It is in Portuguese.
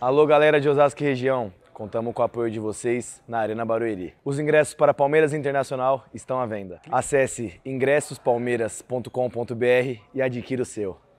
Alô, galera de Osasco e região. Contamos com o apoio de vocês na Arena Barueri. Os ingressos para Palmeiras Internacional estão à venda. Acesse ingressospalmeiras.com.br e adquira o seu.